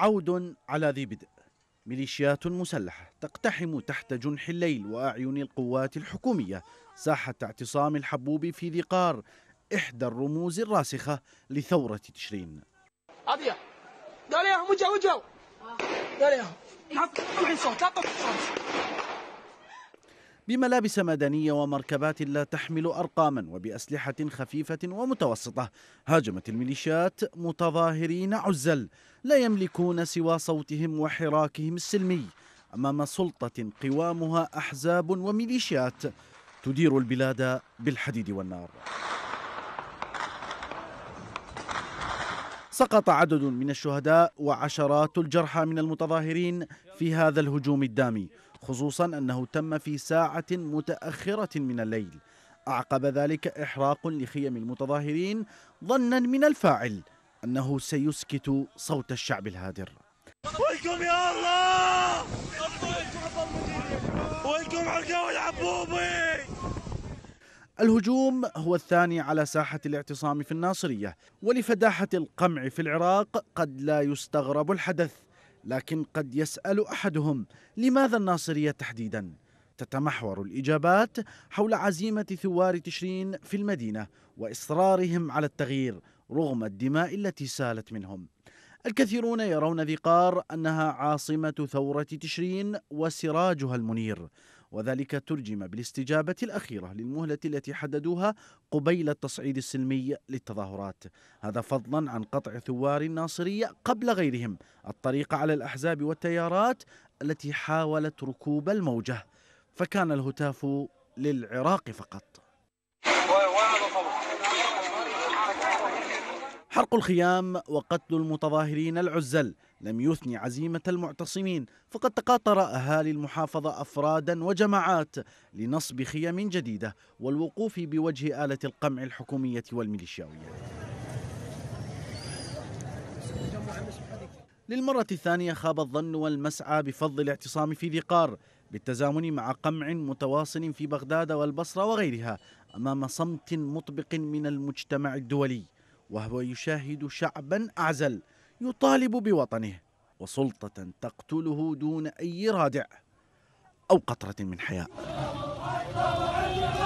عود على ذي بدء ميليشيات مسلحة تقتحم تحت جنح الليل وأعين القوات الحكومية ساحة اعتصام الحبوب في ذي قار إحدى الرموز الراسخة لثورة تشرين وجهوا وجهوا بملابس مدنية ومركبات لا تحمل أرقاما وبأسلحة خفيفة ومتوسطة هاجمت الميليشيات متظاهرين عزل لا يملكون سوى صوتهم وحراكهم السلمي أمام سلطة قوامها أحزاب وميليشيات تدير البلاد بالحديد والنار سقط عدد من الشهداء وعشرات الجرحى من المتظاهرين في هذا الهجوم الدامي خصوصا أنه تم في ساعة متأخرة من الليل أعقب ذلك إحراق لخيم المتظاهرين ظنا من الفاعل أنه سيسكت صوت الشعب الهادر ويكم يا الله ويكم العبوبي الهجوم هو الثاني على ساحة الاعتصام في الناصرية ولفداحة القمع في العراق قد لا يستغرب الحدث لكن قد يسأل أحدهم لماذا الناصرية تحديدا؟ تتمحور الإجابات حول عزيمة ثوار تشرين في المدينة وإصرارهم على التغيير رغم الدماء التي سالت منهم الكثيرون يرون ذي قار أنها عاصمة ثورة تشرين وسراجها المنير وذلك ترجم بالاستجابة الأخيرة للمهلة التي حددوها قبيل التصعيد السلمي للتظاهرات هذا فضلا عن قطع ثوار الناصرية قبل غيرهم الطريق على الأحزاب والتيارات التي حاولت ركوب الموجة فكان الهتاف للعراق فقط حرق الخيام وقتل المتظاهرين العزل لم يثني عزيمة المعتصمين فقد تقاطر أهالي المحافظة أفرادا وجماعات لنصب خيم جديدة والوقوف بوجه آلة القمع الحكومية والميليشياوية للمرة الثانية خاب الظن والمسعى بفض الاعتصام في ذي قار بالتزامن مع قمع متواصل في بغداد والبصرة وغيرها أمام صمت مطبق من المجتمع الدولي وهو يشاهد شعبا أعزل يطالب بوطنه وسلطة تقتله دون أي رادع أو قطرة من حياء